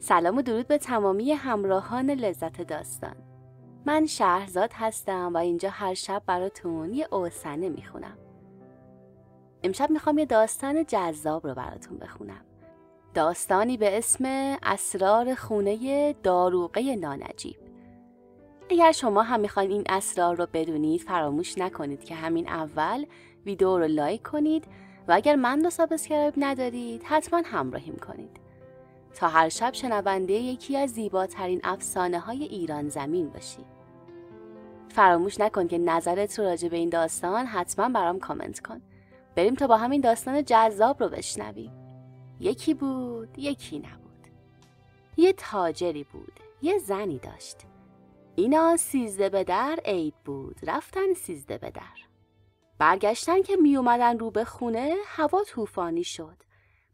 سلام و درود به تمامی همراهان لذت داستان من شهرزاد هستم و اینجا هر شب براتون یه اوسنه میخونم امشب میخوام یه داستان جذاب رو براتون بخونم داستانی به اسم اسرار خونه داروغه نانجیب اگر شما هم میخواین این اسرار رو بدونید فراموش نکنید که همین اول ویدیو رو لایک کنید و اگر من رو سابسکرایب ندارید حتما همراهیم کنید تا هر شب شنونده یکی از زیباترین افسانه های ایران زمین باشی. فراموش نکن که نظرت رو راجع به این داستان حتما برام کامنت کن. بریم تا با همین داستان جذاب رو بشنویم. یکی بود، یکی نبود. یه تاجری بود، یه زنی داشت. اینا سیزده به در عید بود، رفتن سیزده به در. برگشتن که می اومدن رو به خونه هوا طوفانی شد.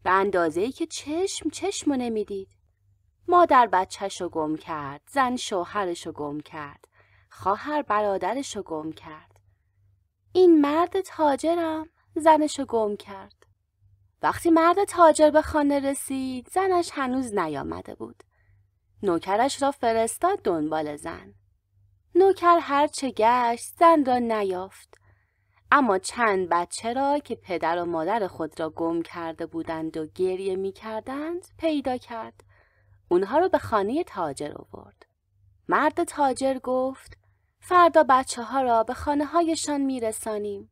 به اندازه که چشم چشمو نمیدید. مادر رو گم کرد، زن شوهرشو گم کرد، خواهر برادرشو گم کرد. این مرد تاجرم زنشو گم کرد. وقتی مرد تاجر به خانه رسید زنش هنوز نیامده بود. نوکرش را فرستاد دنبال زن. نوکر هرچه گشت زن را نیافت. اما چند بچه را که پدر و مادر خود را گم کرده بودند و گریه می کردند پیدا کرد. اونها را به خانه تاجر آورد. مرد تاجر گفت فردا بچه ها را به خانه هایشان می رسانیم.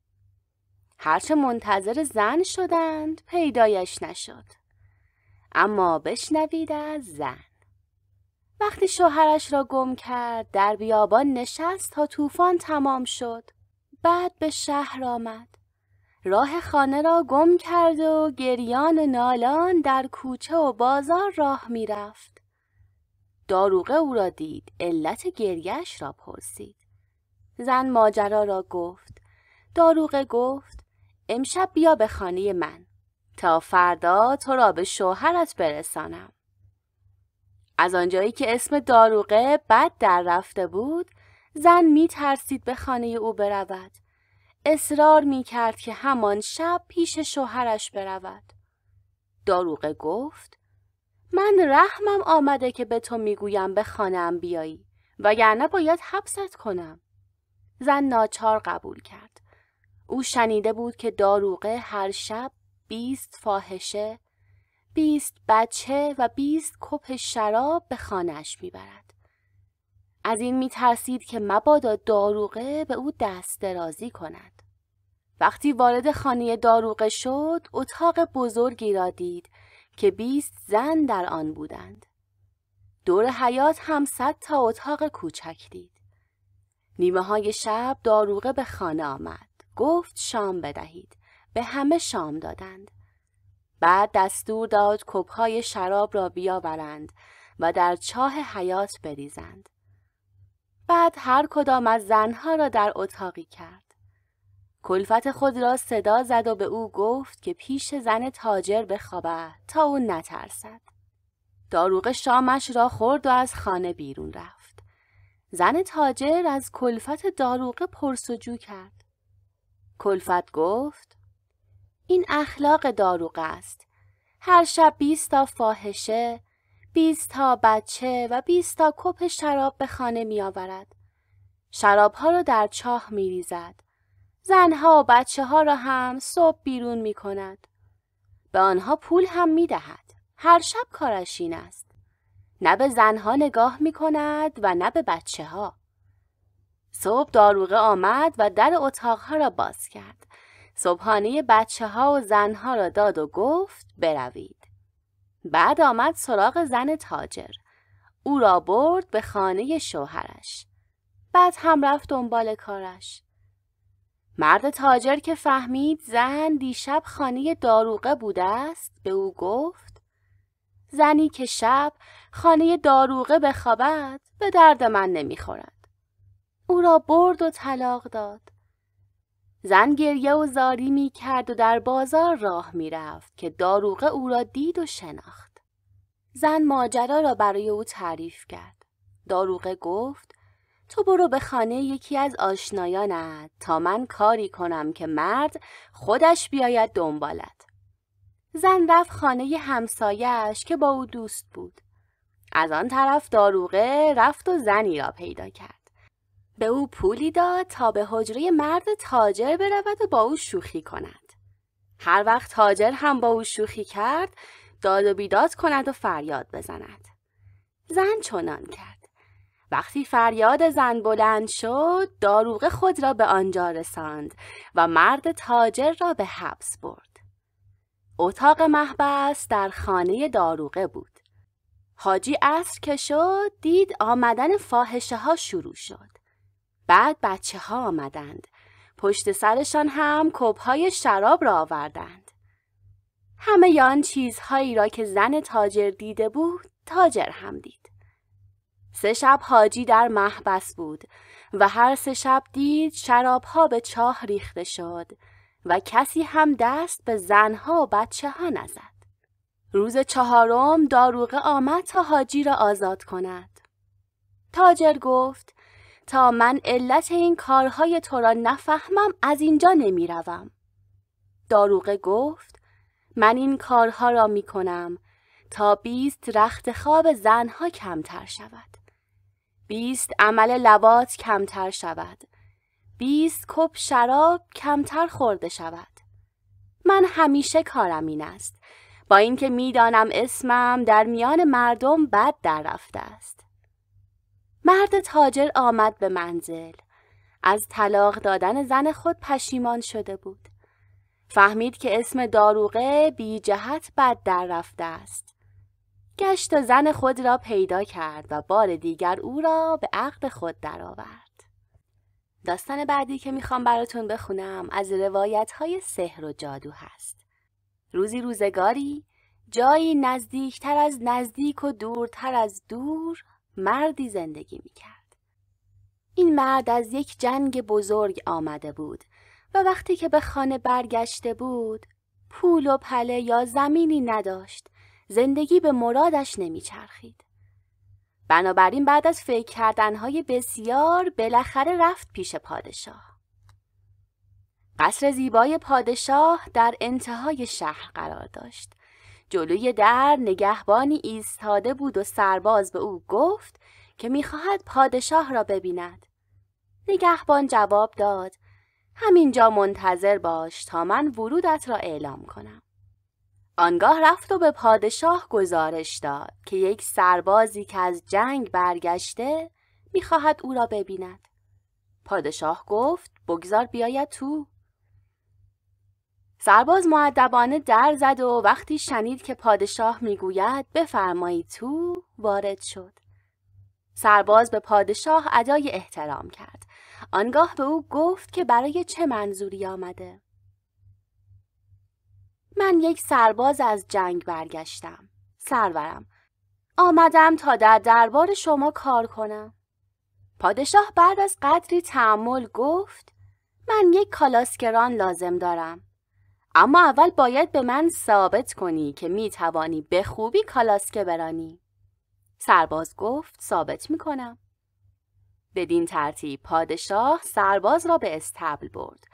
هرچه منتظر زن شدند پیدایش نشد. اما بشنوید از زن. وقتی شوهرش را گم کرد در بیابان نشست تا طوفان تمام شد. بعد به شهر آمد راه خانه را گم کرد و گریان نالان در کوچه و بازار راه رفت. داروغه او را دید علت گریش را پرسید زن ماجرا را گفت داروغه گفت امشب بیا به خانه من تا فردا تو را به شوهرت برسانم از آنجایی که اسم داروغه بد در رفته بود زن می ترسید به خانه او برود. اصرار می کرد که همان شب پیش شوهرش برود. داروغه گفت من رحمم آمده که به تو میگویم به خانم بیایی وگرنه باید حبست کنم. زن ناچار قبول کرد. او شنیده بود که داروغه هر شب بیست فاحشه، بیست بچه و بیست کپ شراب به خانهش برد. از این می ترسید که مبادا داروغه به او دست درازی کند. وقتی وارد خانه داروغه شد، اتاق بزرگی را دید که بیست زن در آن بودند. دور حیات هم صد تا اتاق کوچک دید. نیمه های شب داروغه به خانه آمد. گفت شام بدهید. به همه شام دادند. بعد دستور داد کپهای شراب را بیاورند و در چاه حیات بریزند. بعد هر کدام از زنها را در اتاقی کرد. کلفت خود را صدا زد و به او گفت که پیش زن تاجر بخوابد تا او نترسد. داروغ شامش را خورد و از خانه بیرون رفت. زن تاجر از کلفت داروغ پرسجو کرد. کلفت گفت این اخلاق داروغ است. هر شب بیست تا فاحشه بیست تا بچه و بیست تا کپ شراب به خانه می آورد. ها را در چاه می ریزد. زنها و بچه ها را هم صبح بیرون می کند. به آنها پول هم می دهد. هر شب کارش این است. نه به زنها نگاه می کند و نه به بچه ها. صبح داروغه آمد و در اتاقها را باز کرد. صبحانه بچه ها و زنها را داد و گفت بروید. بعد آمد سراغ زن تاجر. او را برد به خانه شوهرش. بعد هم رفت دنبال کارش. مرد تاجر که فهمید زن دیشب خانه داروغه بوده است به او گفت زنی که شب خانه داروغه بخوابد به درد من نمیخورد. او را برد و طلاق داد. زن گریه و زاری می کرد و در بازار راه می رفت که داروغه او را دید و شناخت. زن ماجرا را برای او تعریف کرد. داروغه گفت تو برو به خانه یکی از آشنایانت تا من کاری کنم که مرد خودش بیاید دنبالت. زن رفت خانه همسایش که با او دوست بود. از آن طرف داروغه رفت و زنی را پیدا کرد. به او پولی داد تا به حجره مرد تاجر برود و با او شوخی کند. هر وقت تاجر هم با او شوخی کرد، داد و بیداد کند و فریاد بزند. زن چنان کرد. وقتی فریاد زن بلند شد، داروغه خود را به آنجا رساند و مرد تاجر را به حبس برد. اتاق محبس در خانه داروغه بود. حاجی عصر که شد، دید آمدن فاحشه ها شروع شد. بعد بچه ها آمدند. پشت سرشان هم کوبهای شراب را آوردند. همه یان چیزهایی را که زن تاجر دیده بود تاجر هم دید. سه شب حاجی در محبس بود و هر سه شب دید شرابها به چاه ریخته شد و کسی هم دست به زنها و بچه ها نزد. روز چهارم داروغه آمد تا حاجی را آزاد کند. تاجر گفت تا من علت این کارهای تو را نفهمم از اینجا روم. داروغه گفت من این کارها را می کنم تا بیست رخت خواب زنها کمتر شود. بیست عمل لبات کمتر شود. بیست کپ شراب کمتر خورده شود. من همیشه کارم این است. با اینکه میدانم اسمم در میان مردم بد در رفته است. مرد تاجر آمد به منزل از طلاق دادن زن خود پشیمان شده بود فهمید که اسم داروغه بی جهت بد در رفته است گشت و زن خود را پیدا کرد و بار دیگر او را به عقد خود درآورد داستان بعدی که میخوام براتون بخونم از روایت های سحر و جادو هست روزی روزگاری جایی نزدیکتر از نزدیک و دورتر از دور مردی زندگی می کرد. این مرد از یک جنگ بزرگ آمده بود و وقتی که به خانه برگشته بود پول و پله یا زمینی نداشت زندگی به مرادش چرخید بنابراین بعد از فکر کردنهای بسیار بالاخره رفت پیش پادشاه. قصر زیبای پادشاه در انتهای شهر قرار داشت جلوی در نگهبانی ایستاده بود و سرباز به او گفت که میخواهد پادشاه را ببیند. نگهبان جواب داد همینجا منتظر باش تا من ورودت را اعلام کنم. آنگاه رفت و به پادشاه گزارش داد که یک سربازی که از جنگ برگشته میخواهد او را ببیند. پادشاه گفت بگذار بیاید تو. سرباز معدبانه در زد و وقتی شنید که پادشاه میگوید بفرمایید تو وارد شد. سرباز به پادشاه ادای احترام کرد. آنگاه به او گفت که برای چه منظوری آمده. من یک سرباز از جنگ برگشتم. سرورم. آمدم تا در دربار شما کار کنم. پادشاه بعد از قدری تعمل گفت من یک کالاسکران لازم دارم. اما اول باید به من ثابت کنی که می توانی به خوبی کالاسکه برانی. سرباز گفت ثابت می کنم. بدین ترتیب پادشاه سرباز را به استبل برد.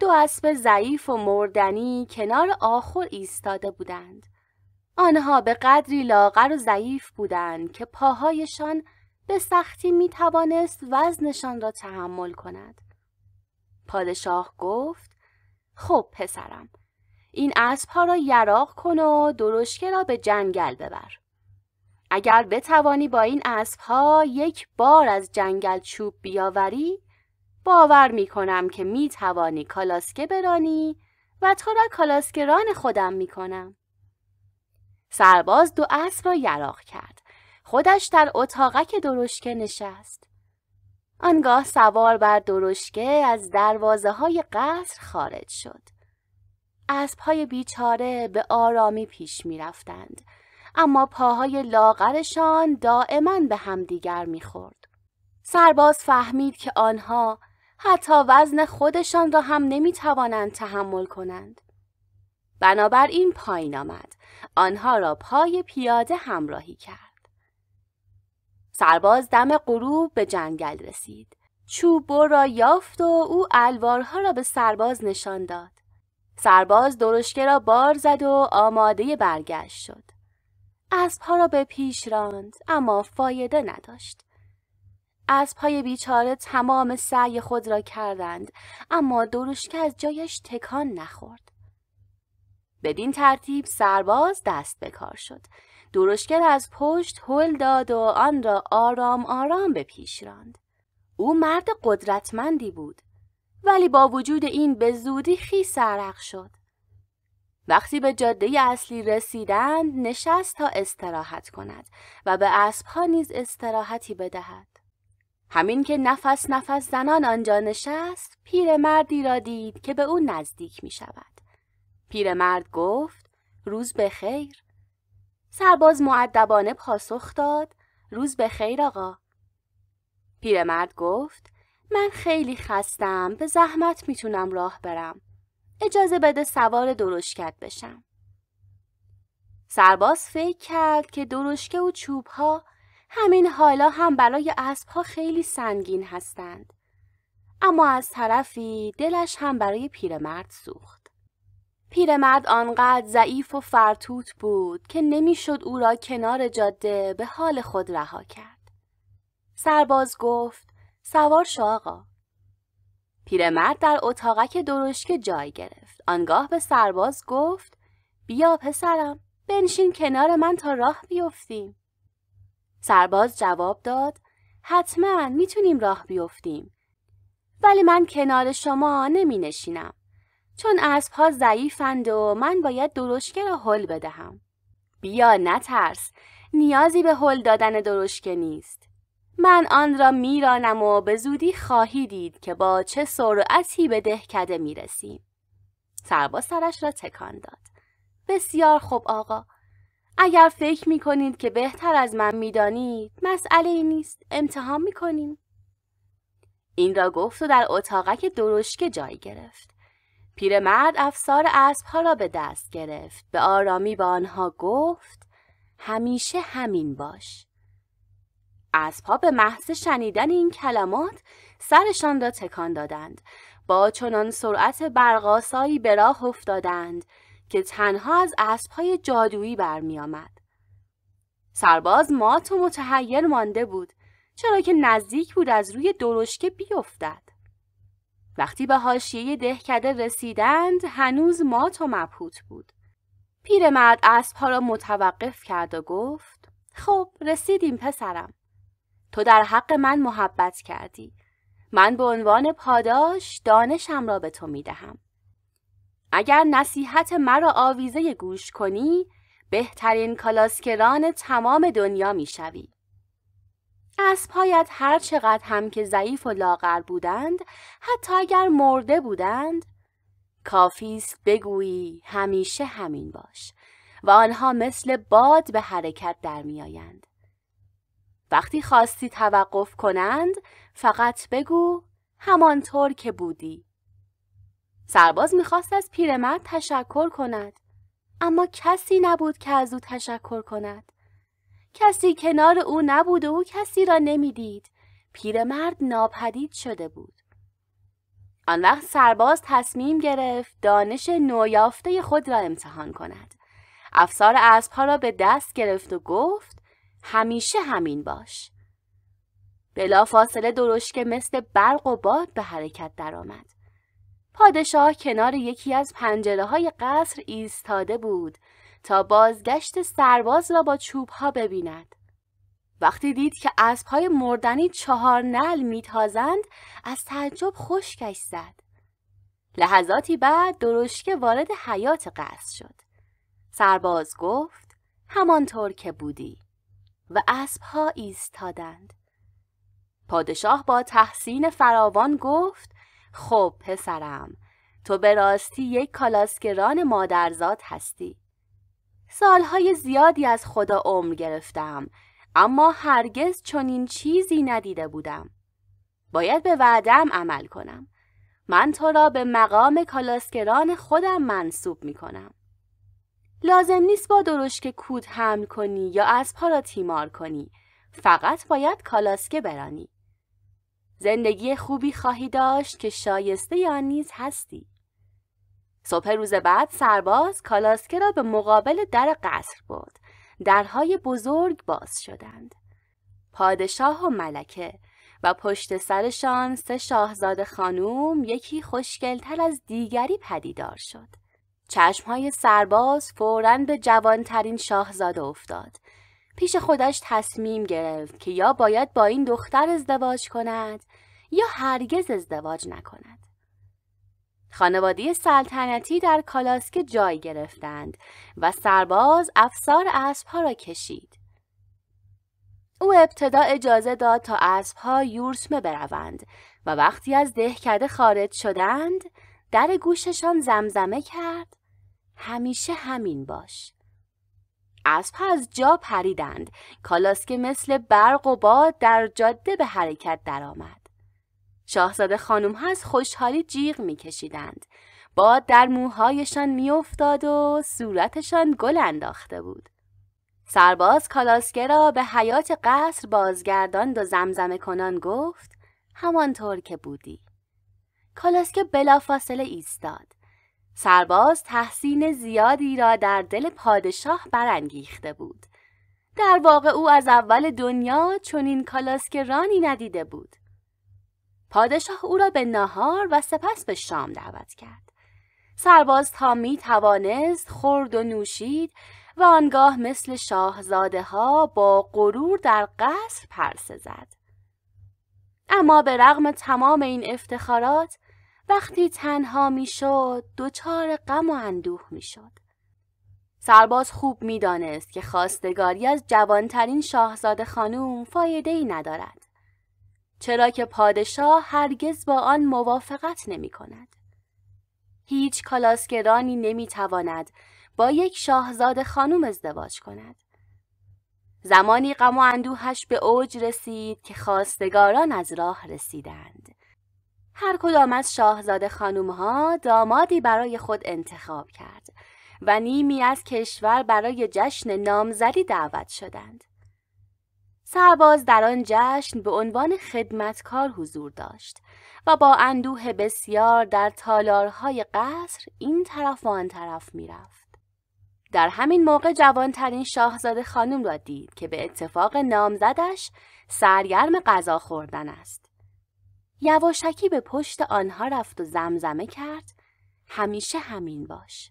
دو اسب ضعیف و مردنی کنار آخر ایستاده بودند. آنها به قدری لاغر و ضعیف بودند که پاهایشان به سختی می توانست وزنشان را تحمل کند. پادشاه گفت خب پسرم این اسب ها را یراق کن و درشکه را به جنگل ببر اگر بتوانی با این اسب ها یک بار از جنگل چوب بیاوری باور می کنم که می توانی کالاسکه برانی و تو را کالاسکران خودم می کنم. سرباز دو اسب را یراق کرد. خودش در اتاقک درشکه نشست. آنگاه سوار بر درشکه از دروازه های قصر خارج شد. اسب های بیچاره به آرامی پیش می رفتند. اما پاهای لاغرشان دائما به همدیگر خورد. سرباز فهمید که آنها حتی وزن خودشان را هم نمی توانند تحمل کنند. بنابراین پایین آمد. آنها را پای پیاده همراهی کرد. سرباز دم غروب به جنگل رسید. بر را یافت و او الوارها را به سرباز نشان داد. سرباز درشکه را بار زد و آماده برگشت شد. اسبها را به پیش راند اما فایده نداشت. اسبهای بیچاره تمام سعی خود را کردند اما درشکه از جایش تکان نخورد. بدین ترتیب سرباز دست به کار شد درشگر از پشت هل داد و آن را آرام آرام به پیش راند. او مرد قدرتمندی بود ولی با وجود این به زودی خی سرق شد. وقتی به جاده اصلی رسیدند نشست تا استراحت کند و به اسبها نیز استراحتی بدهد. همین که نفس نفس زنان آنجا نشست پیرمردی را دید که به او نزدیک می شود. پیرمرد گفت روز بخیر سرباز معدبانه پاسخ داد روز به خیر آقا. پیرمرد گفت من خیلی خستم به زحمت میتونم راه برم. اجازه بده سوار درشکت بشم. سرباز فکر کرد که درشکه و ها همین حالا هم برای اسبها خیلی سنگین هستند. اما از طرفی دلش هم برای پیرمرد سوخت. پیرمرد آنقدر ضعیف و فرتوت بود که نمیشد او را کنار جاده به حال خود رها کرد. سرباز گفت سوار شو آقا. پیرمرد در اتاقک درشکه جای گرفت. آنگاه به سرباز گفت بیا پسرم بنشین کنار من تا راه بیفتیم. سرباز جواب داد حتما میتونیم راه بیفتیم ولی من کنار شما نمی نشینم. چون اسب ها ضعیفند و من باید درشکه را حل بدهم. بیا نترس. نیازی به حل دادن درشکه نیست. من آن را میرانم و به زودی خواهی دید که با چه سرعتی به دهکده میرسیم. سربا سرش را تکان داد. بسیار خوب آقا. اگر فکر می کنید که بهتر از من میدانید مسئله نیست امتحان می کنیم. این را گفت و در اتاقک درشکه جای گرفت. پیرمرد افسار اسبها را به دست گرفت به آرامی به آنها گفت همیشه همین باش اسبها به محض شنیدن این کلمات سرشان را تکان دادند با چنان سرعت برقاسایی به راه افتادند که تنها از اسبهای جادویی برمیآمد سرباز مات و متحیر مانده بود چرا که نزدیک بود از روی درشکه بیفتد وقتی به حاشیه دهکده رسیدند هنوز مات و مبهوت بود. پیرمرد اسبها را متوقف کرد و گفت خب رسیدیم پسرم. تو در حق من محبت کردی. من به عنوان پاداش دانشم را به تو می دهم. اگر نصیحت مرا آویزه گوش کنی بهترین کلاسکران تمام دنیا می اسبهایت هر چقدر هم که ضعیف و لاغر بودند حتی اگر مرده بودند کافیست بگویی همیشه همین باش و آنها مثل باد به حرکت در آیند. وقتی خواستی توقف کنند فقط بگو همانطور که بودی سرباز میخواست از پیرمرد تشکر کند اما کسی نبود که از او تشکر کند کسی کنار او نبود و او کسی را نمیدید. پیرمرد ناپدید شده بود. آن وقت سرباز تصمیم گرفت دانش نویافته خود را امتحان کند. افسار اسبها را به دست گرفت و گفت همیشه همین باش. بلا فاصله که مثل برق و باد به حرکت درآمد. پادشاه کنار یکی از پنجره های قصر ایستاده بود تا بازگشت سرباز را با ها ببیند. وقتی دید که های مردنی چهار نل میتازند از تعجب خشکش زد. لحظاتی بعد درشکه وارد حیات قصد شد. سرباز گفت همانطور که بودی و ها ایستادند. پادشاه با تحسین فراوان گفت خب پسرم تو به راستی یک کالاسکران مادرزاد هستی. سالهای زیادی از خدا عمر گرفتم اما هرگز چنین چیزی ندیده بودم باید به وعدم عمل کنم من تو را به مقام کالاسکران خودم منصوب می کنم لازم نیست با درشک کود حمل کنی یا از را تیمار کنی فقط باید کالاسکه برانی زندگی خوبی خواهی داشت که شایسته آن نیز هستی صبح روز بعد سرباز کالاسکه را به مقابل در قصر برد. درهای بزرگ باز شدند. پادشاه و ملکه و پشت سرشان سه شاهزاده خانوم یکی خوشگلتر از دیگری پدیدار شد. چشمهای سرباز فوراً به جوانترین شاهزاده افتاد. پیش خودش تصمیم گرفت که یا باید با این دختر ازدواج کند یا هرگز ازدواج نکند. خانواده سلطنتی در کالاسک جای گرفتند و سرباز افسار اسبها را کشید. او ابتدا اجازه داد تا اسبها یورتمه بروند و وقتی از دهکده خارج شدند در گوششان زمزمه کرد همیشه همین باش. اسبها از جا پریدند کالاسکه مثل برق و باد در جاده به حرکت درآمد شاهزاده خانم ها از خوشحالی جیغ میکشیدند. باد در موهایشان میافتاد و صورتشان گل انداخته بود. سرباز کالاسکه را به حیات قصر بازگرداند و زمزمه کنان گفت همانطور که بودی. کالاسکه بلافاصله ایستاد. سرباز تحسین زیادی را در دل پادشاه برانگیخته بود. در واقع او از اول دنیا چنین کالاسکه رانی ندیده بود. پادشاه او را به نهار و سپس به شام دعوت کرد. سرباز تا می توانست خورد و نوشید و آنگاه مثل شاهزاده ها با غرور در قصر پرسه زد. اما به رغم تمام این افتخارات وقتی تنها شد دچار غم و اندوه میشد سرباز خوب دانست که خواستگاری از جوانترین شاهزاده خانوم فایده ای ندارد چرا که پادشاه هرگز با آن موافقت نمی کند. هیچ کلاسگرانی نمی تواند با یک شاهزاده خانم ازدواج کند. زمانی غم و اندوهش به اوج رسید که خواستگاران از راه رسیدند. هر کدام از شاهزاده ها دامادی برای خود انتخاب کرد و نیمی از کشور برای جشن نامزدی دعوت شدند. سرباز در آن جشن به عنوان خدمتکار حضور داشت و با اندوه بسیار در تالارهای قصر این طرف و آن طرف میرفت. در همین موقع جوانترین شاهزاده خانم را دید که به اتفاق نامزدش سرگرم غذا خوردن است. یواشکی به پشت آنها رفت و زمزمه کرد همیشه همین باش.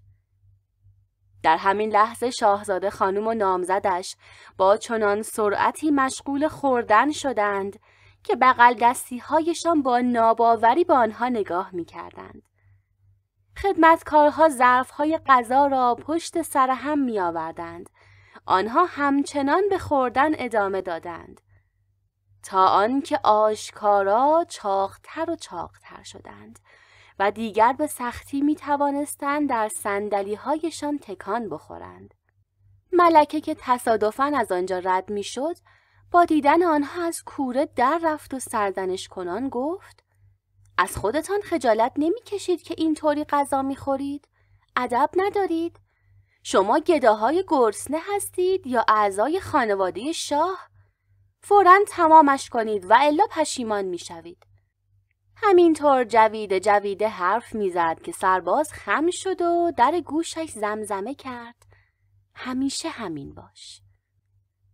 در همین لحظه شاهزاده خانم و نامزدش با چنان سرعتی مشغول خوردن شدند که بغل دستی هایشان با ناباوری به آنها نگاه می کردند. خدمتکارها ظرفهای غذا را پشت سر هم می آوردند. آنها همچنان به خوردن ادامه دادند. تا آنکه آشکارا چاقتر و چاقتر شدند و دیگر به سختی می توانستند در سندلی هایشان تکان بخورند. ملکه که تصادفاً از آنجا رد می شد، با دیدن آنها از کوره در رفت و سردنش کنان گفت از خودتان خجالت نمی کشید که اینطوری غذا می خورید؟ ادب ندارید؟ شما گداهای گرسنه هستید یا اعضای خانواده شاه؟ فورا تمامش کنید و الا پشیمان می شوید. همینطور جویده جویده حرف میزد که سرباز خم شد و در گوشش زمزمه کرد همیشه همین باش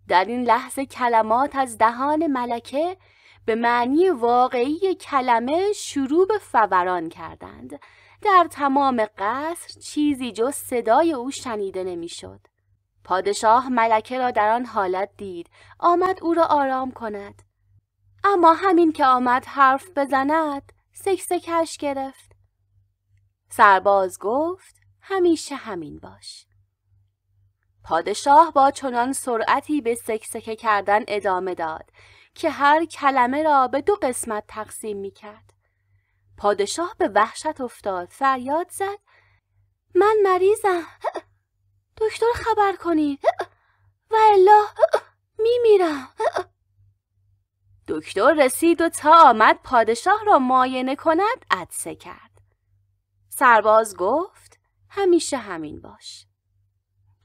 در این لحظه کلمات از دهان ملکه به معنی واقعی کلمه شروع به فوران کردند در تمام قصر چیزی جز صدای او شنیده نمیشد. پادشاه ملکه را در آن حالت دید آمد او را آرام کند اما همین که آمد حرف بزند سکسکش گرفت. سرباز گفت همیشه همین باش. پادشاه با چنان سرعتی به سکسکه کردن ادامه داد که هر کلمه را به دو قسمت تقسیم می کرد. پادشاه به وحشت افتاد فریاد زد من مریضم دکتر خبر کنید و الله می میرم دکتر رسید و تا آمد پادشاه را معاینه کند عدسه کرد. سرباز گفت همیشه همین باش.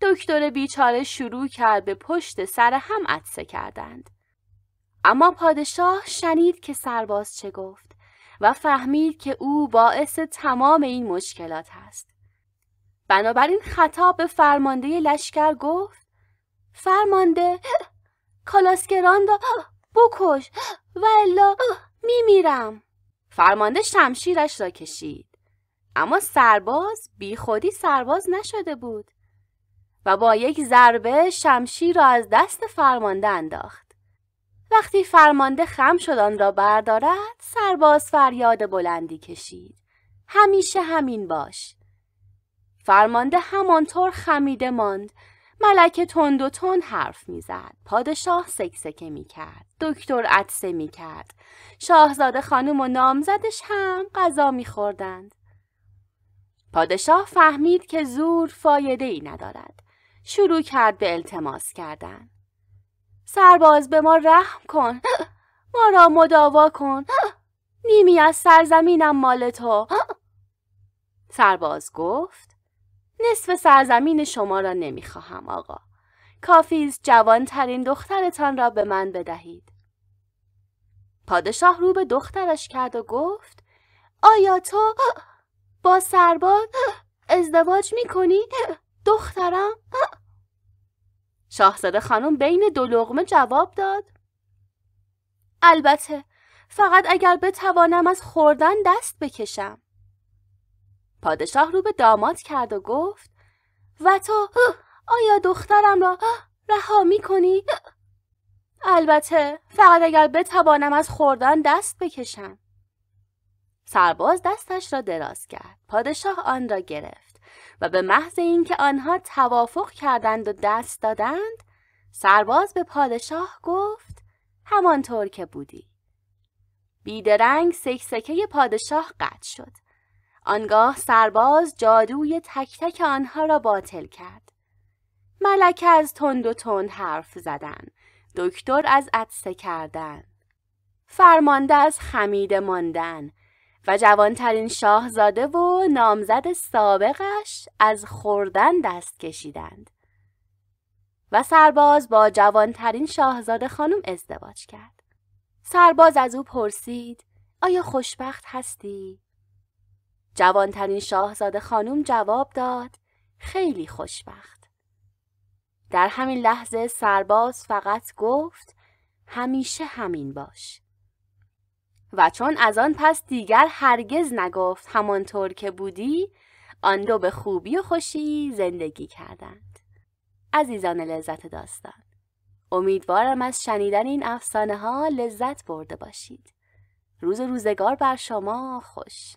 دکتر بیچاره شروع کرد به پشت سر هم عدسه کردند. اما پادشاه شنید که سرباز چه گفت و فهمید که او باعث تمام این مشکلات است. بنابراین خطاب به فرمانده لشکر گفت فرمانده کالاسکران بکش و میمیرم فرمانده شمشیرش را کشید اما سرباز بی خودی سرباز نشده بود و با یک ضربه شمشیر را از دست فرمانده انداخت وقتی فرمانده خم شد آن را بردارد سرباز فریاد بلندی کشید همیشه همین باش فرمانده همانطور خمیده ماند ملکه تند و تند حرف میزد پادشاه سکسکه میکرد دکتر عطسه میکرد شاهزاده خانم و نامزدش هم غذا میخوردند پادشاه فهمید که زور فایده ای ندارد شروع کرد به التماس کردن سرباز به ما رحم کن ما را مداوا کن نیمی از سرزمینم مال تو سرباز گفت نصف سرزمین شما را نمیخواهم آقا. جوان جوانترین دخترتان را به من بدهید. پادشاه رو به دخترش کرد و گفت آیا تو با سرباز ازدواج میکنی؟ دخترم؟ شاهزاده خانم بین دو لغمه جواب داد البته فقط اگر بتوانم از خوردن دست بکشم پادشاه رو به داماد کرد و گفت و تو آیا دخترم را رها می کنی؟ البته فقط اگر بتوانم از خوردن دست بکشم سرباز دستش را دراز کرد پادشاه آن را گرفت و به محض اینکه آنها توافق کردند و دست دادند سرباز به پادشاه گفت همانطور که بودی بیدرنگ سکسکه پادشاه قطع شد آنگاه سرباز جادوی تک تک آنها را باطل کرد. ملکه از تند و تند حرف زدن، دکتر از عدسه کردن، فرمانده از خمیده ماندن و جوانترین شاهزاده و نامزد سابقش از خوردن دست کشیدند. و سرباز با جوانترین شاهزاده خانم ازدواج کرد. سرباز از او پرسید آیا خوشبخت هستی؟ جوانترین شاهزاده خانم جواب داد خیلی خوشبخت. در همین لحظه سرباز فقط گفت همیشه همین باش. و چون از آن پس دیگر هرگز نگفت همانطور که بودی آن دو به خوبی و خوشی زندگی کردند. عزیزان لذت داستان امیدوارم از شنیدن این افسانه ها لذت برده باشید. روز روزگار بر شما خوش.